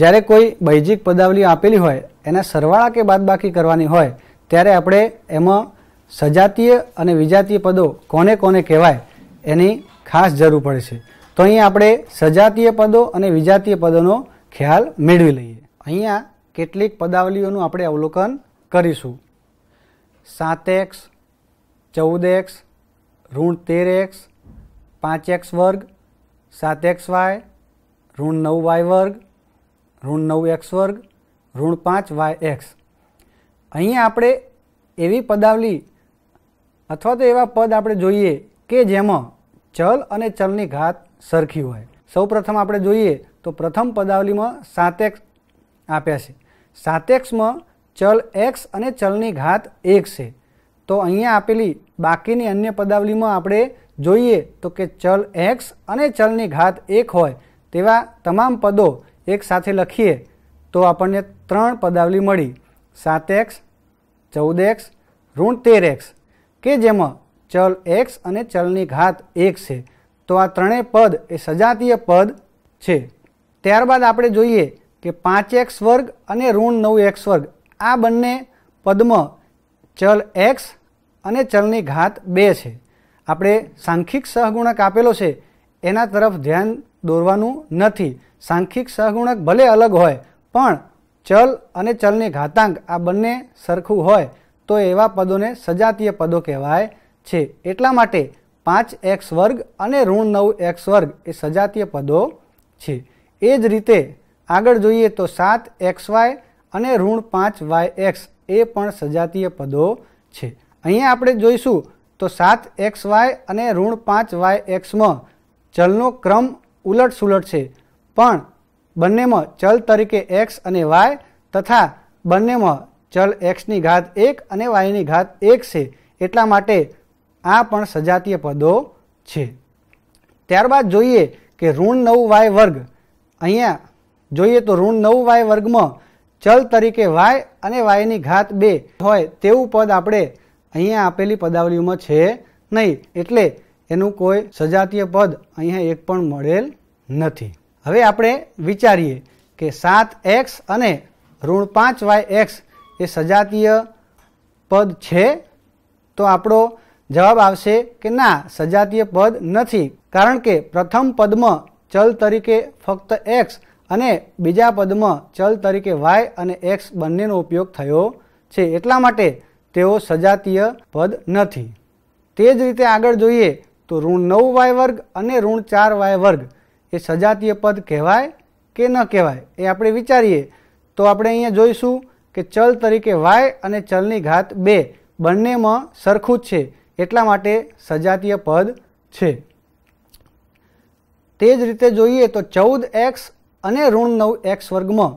જ્યારે કોઈ બૈજિક પદાવલી આપેલી હોય એને સરવાળા કે બાદબાકી કરવાની હોય ત્યારે આપણે એમાં સજાતીય અને વિજાતીય પદો કોને કોને કહેવાય એની ખાસ જરૂર પડે છે તો અહીંયા આપણે સજાતીય પદો અને વિજાતીય પદોનો ખ્યાલ મેળવી લઈએ અહીંયા કેટલીક પદાવલીઓનું આપણે અવલોકન કરીશું સાત એક્સ ચૌદ એક્સ ઋણ તેર એક્સ પાંચ એક્સ વર્ગ સાત એક્સ વાય ઋણ નવ વાય વર્ગ ઋણ નવ એક્સ વર્ગ ઋણ પાંચ વાય એક્સ અહીંયા આપણે એવી પદાવલી અથવા તો એવા પદ આપણે જોઈએ કે જેમાં ચલ અને ચલની ઘાત સરખી હોય સૌપ્રથમ આપણે જોઈએ તો પ્રથમ પદાવલીમાં સાતેક્ષ એક્સ આપ્યા છે સાતેક્ષમાં ચલ એક્સ અને ચલની ઘાત એક છે તો અહીંયા આપેલી બાકીની અન્ય પદાવલીમાં આપણે જોઈએ તો કે ચલ એક્સ અને ચલની ઘાત એક હોય તેવા તમામ પદો એક સાથે લખીએ તો આપણને ત્રણ પદાવલી મળી સાત એક્સ ચૌદ એક્સ ઋણ તેર એક્સ કે જેમાં ચલ એક્સ અને ચલની ઘાત એક છે તો આ ત્રણેય પદ એ સજાતીય પદ છે ત્યારબાદ આપણે જોઈએ કે પાંચ એક્સ વર્ગ અને ઋણ નવ એક્સ વર્ગ આ બંને પદમાં ચલ એક્સ અને ચલની ઘાત બે છે આપણે સાંખ્યિક સહગુણક આપેલો છે એના તરફ ધ્યાન દોરવાનું નથી સાંખ્યિક સહગુણક ભલે અલગ હોય પણ ચલ અને ચલની ઘાતાંક આ બંને સરખું હોય તો એવા પદોને સજાતીય પદો કહેવાય છે એટલા માટે પાંચ એક્સ વર્ગ અને ઋણ નવ એક્સ વર્ગ એ સજાતીય પદો છે એ જ રીતે આગળ જોઈએ તો સાત એક્સ વાય અને ઋણ પાંચ વાય એક્સ એ પણ સજાતીય પદો છે અહીંયા આપણે જોઈશું તો સાત એક્સ વાય અને ઋણ પાંચ વાય એક્સમાં ચલનો ક્રમ ઉલટસુલટ છે પણ બંનેમાં ચલ તરીકે એક્સ અને વાય તથા બંનેમાં ચલ એક્સની ઘાત એક અને વાયની ઘાત એક છે એટલા માટે આ પણ સજાતીય પદો છે ત્યારબાદ જોઈએ કે ઋણ નવ વાય વર્ગ અહીંયા જોઈએ તો ઋણ નવ વાય વર્ગમાં ચલ તરીકે વાય અને વાયની ઘાત બે હોય તેવું પદ આપણે અહીંયા આપેલી પદાવલીઓમાં છે નહીં એટલે એનું કોઈ સજાતીય પદ અહીંયા એક પણ મળેલ નથી હવે આપણે વિચારીએ કે સાત એક્સ અને ઋણ પાંચ વાય એક્સ એ સજાતીય પદ છે તો આપણો જવાબ આવશે કે ના સજાતીય પદ નથી કારણ કે પ્રથમ પદમાં ચલ તરીકે ફક્ત એક્સ અને બીજા પદમાં ચલ તરીકે વાય અને એક્સ બંનેનો ઉપયોગ થયો છે એટલા માટે તેઓ સજાતીય પદ નથી તે જ રીતે આગળ જોઈએ તો ઋણ નવ વાય વર્ગ અને ઋણ ચાર વાય વર્ગ એ સજાતીય પદ કહેવાય કે ન કહેવાય એ આપણે વિચારીએ તો આપણે અહીંયા જોઈશું કે ચલ તરીકે વાય અને ચલની ઘાત બે બંનેમાં સરખું જ છે એટલા માટે સજાતીય પદ છે તે જ રીતે જોઈએ તો ચૌદ એક્સ અને ઋણ નવ એક્સ વર્ગમાં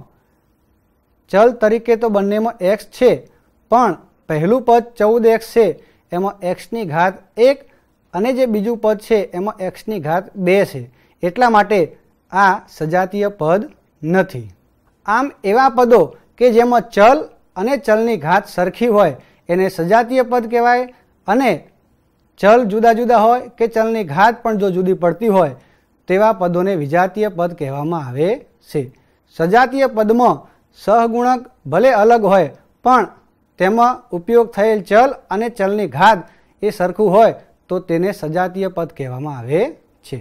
ચલ તરીકે તો બંનેમાં એક્સ છે પણ પહેલું પદ ચૌદ એક્સ છે એમાં એક્સની ઘાત એક અને જે બીજું પદ છે એમાં એક્સની ઘાત બે છે એટલા માટે આ સજાતીય પદ નથી આમ એવા પદો કે જેમાં ચલ અને ચલની ઘાત સરખી હોય એને સજાતીય પદ કહેવાય અને ચલ જુદા જુદા હોય કે ચલની ઘાત પણ જો જુદી પડતી હોય તેવા પદોને વિજાતીય પદ કહેવામાં આવે છે સજાતીય પદમાં સહગુણક ભલે અલગ હોય પણ તેમાં ઉપયોગ થયેલ ચલ અને ચલની ઘાત એ સરખું હોય તો તેને સજાતીય પદ કહેવામાં આવે છે